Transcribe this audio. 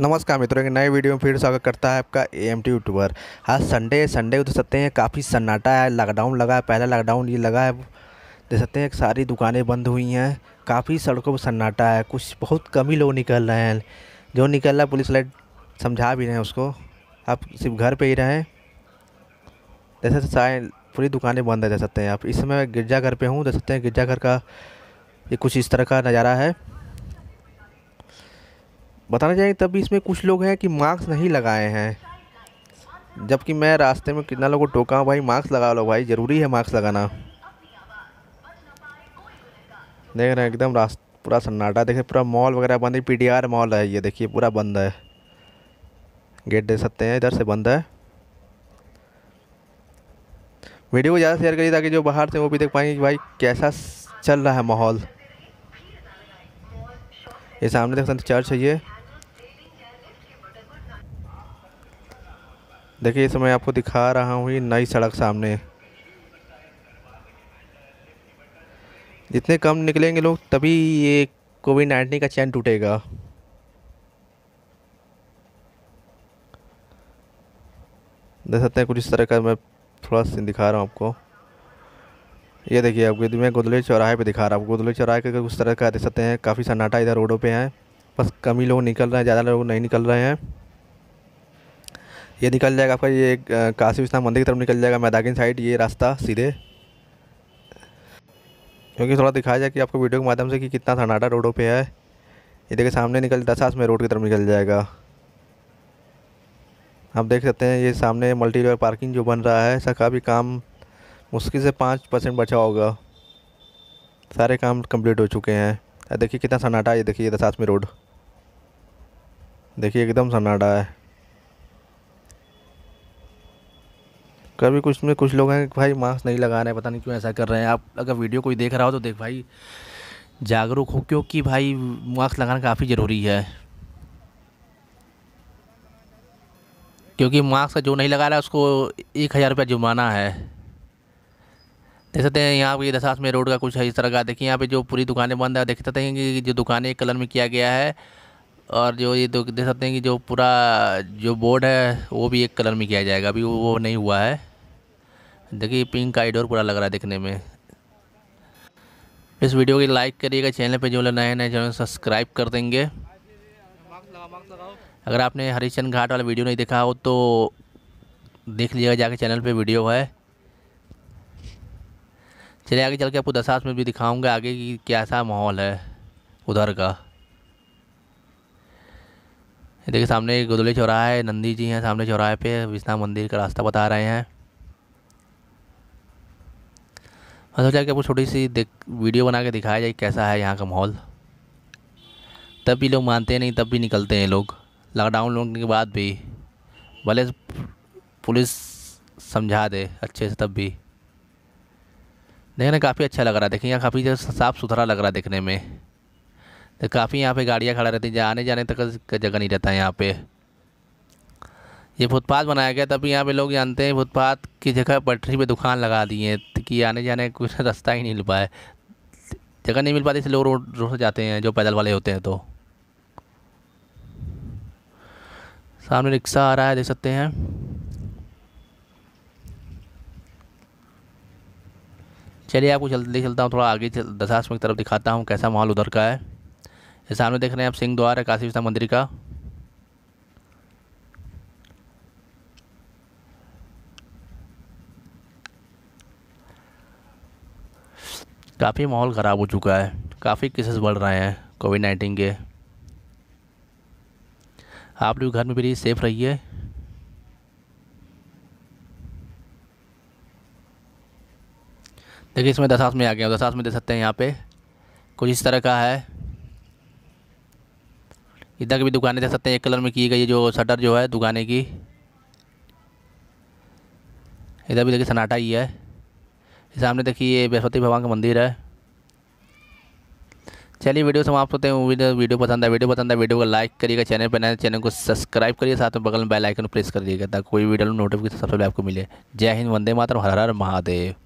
नमस्कार मित्रों एक नए वीडियो में फिर स्वागत करता है आपका ए एम टी यूट्यूबर आज संडे संडे को देख सकते हैं काफ़ी सन्नाटा है लॉकडाउन लगा है पहला लॉकडाउन ये लगा है देख सकते हैं सारी दुकानें बंद हुई हैं काफ़ी सड़कों पर सन्नाटा है कुछ बहुत कम ही लोग निकल रहे हैं जो निकल रहा है पुलिस लाइट समझा भी रहे हैं उसको आप सिर्फ घर पर ही रहें जैसे सारे पूरी दुकानें बंद है देख सकते हैं आप इस समय गिरजाघर पर हूँ देख सकते हैं गिरजाघर का ये कुछ इस तरह का नज़ारा है बताना चाहिए तब इसमें कुछ लोग हैं कि मास्क नहीं लगाए हैं जबकि मैं रास्ते में कितना लोगों को टोका हूँ भाई मास्क लगा लो भाई ज़रूरी है मास्क लगाना देख रहे हैं एकदम रास्त पूरा सन्नाटा देखिए पूरा मॉल वगैरह बंद है पी मॉल है ये देखिए पूरा बंद है गेट दे सकते हैं इधर से बंद है वीडियो को ज़्यादा शेयर करिए ताकि जो बाहर से वो भी देख पाएंगे कि भाई कैसा चल रहा है माहौल ये सामने देख सकते चर्च है ये देखिए इस समय आपको दिखा रहा हूँ ये नई सड़क सामने जितने कम निकलेंगे लोग तभी ये कोविड नाइन्टीन का चैन टूटेगा देख सकते हैं कुछ इस तरह का मैं थोड़ा सीन दिखा रहा हूँ आपको ये देखिए आपको मैं गोदले चौराहे पे दिखा रहा हूँ गोदले चौराहे के उस तरह का देख सकते हैं काफ़ी सन्नाटा इधर रोडों पे है बस कम ही लोग निकल रहे हैं ज़्यादा लोग नहीं निकल रहे हैं ये निकल जाएगा आपका ये काशी विश्वनाथ मंदिर की तरफ निकल जाएगा मैदागिन साइड ये रास्ता सीधे क्योंकि थोड़ा दिखाया जाए कि आपको वीडियो के माध्यम से कि कितना सन्नाटा रोडों पे है ये देखिए सामने निकल दसास में रोड की तरफ निकल जाएगा आप देख सकते हैं ये सामने मल्टी लेवल पार्किंग जो बन रहा है इसका काफ़ी काम मुश्किल से पाँच परसेंट बचा होगा सारे काम कंप्लीट हो चुके हैं देखिए कितना सन्नाटा है ये देखिए दसास में रोड देखिए एकदम सन्नाटा है कभी कुछ में कुछ लोग हैं कि भाई मास्क नहीं लगा रहे हैं पता नहीं क्यों ऐसा कर रहे हैं आप अगर वीडियो कोई देख रहा हो तो देख भाई जागरूक हो क्योंकि भाई मास्क लगाना काफ़ी ज़रूरी है क्योंकि मास्क जो नहीं लगा रहा है उसको एक हज़ार रुपया जुर्माना है देख सकते हैं यहाँ पर दशास में रोड का कुछ है इस तरह का देखिए यहाँ पे जो पूरी दुकानें बंद है देख सकते हैं कि जो दुकानें कलर में किया गया है और जो ये देख सकते हैं कि जो पूरा जो बोर्ड है वो भी एक कलर में किया जाएगा अभी वो नहीं हुआ है देखिए पिंक का आईडोर पूरा लग रहा है देखने में इस वीडियो की लाइक करिएगा चैनल पर जो लोग नए नए चैनल सब्सक्राइब कर देंगे अगर आपने हरिचंद घाट वाला वीडियो नहीं देखा हो तो देख लीजिएगा जाके चैनल पे वीडियो है चलिए आगे चल के आपको दशास में भी दिखाऊंगा आगे की कैसा माहौल है उधर का देखिए सामने गोदले चौराहा है नंदी जी हैं सामने चौराहे पे विश्वनाथ मंदिर का रास्ता बता रहे हैं मैं सोचा कि आपको छोटी सी देख वीडियो बना के दिखाया जाए कैसा है यहाँ का माहौल तब भी लोग मानते नहीं तब भी निकलते हैं लोग लॉकडाउन लगने के बाद भी भले पुलिस समझा दे अच्छे से तब भी देखने काफ़ी अच्छा लग रहा है देखिए यहाँ काफ़ी साफ़ सुथरा लग रहा है देखने में तो काफ़ी यहाँ पे गाड़ियाँ खड़ा रहती हैं आने जाने तक का जगह नहीं रहता है यहाँ पर ये फुटपाथ बनाया गया तभी यहाँ पे लोग जानते हैं फुटपाथ की जगह पटरी पे दुकान लगा दिए हैं तो कि आने जाने का कुछ रास्ता ही नहीं मिल पाए जगह नहीं मिल पाती इसलिए लोग रोड रोड से जाते हैं जो पैदल वाले होते हैं तो सामने रिक्शा आ रहा है देख सकते हैं चलिए आपको जल्दी चलता हूँ थोड़ा आगे चल की तरफ दिखाता हूँ कैसा माहौल उधर का है सामने देख रहे हैं आप सिंह द्वार है काशी विश्वनाथ मंदिर का काफ़ी माहौल ख़राब हो चुका है काफ़ी केसेस बढ़ रहे हैं कोविड नाइन्टीन के आप लोग घर में भी सेफ़ रहिए देखिए इसमें आस में आ गया आस में दे सकते हैं यहाँ पे कुछ इस तरह का है इधर की भी दुकानें दे सकते हैं एक कलर में की गई जो शटर जो है दुकानें की इधर भी देखिए सन्नाटा ही है सामने देखिए ये बृहस्पति भगवान का मंदिर है चलिए वीडियो समाप्त होते हैं वीडियो वीडियो पसंद है वीडियो पसंद है वीडियो को लाइक करिएगा चैनल पर नए चैनल को सब्सक्राइब करिए साथ में बगल में बेल आइकन प्रेस करिएगा ताकि कोई वीडियो नोटिफिकेशन सबसे पहले आपको मिले जय हिंद वंदे मातरम हर हर महादेव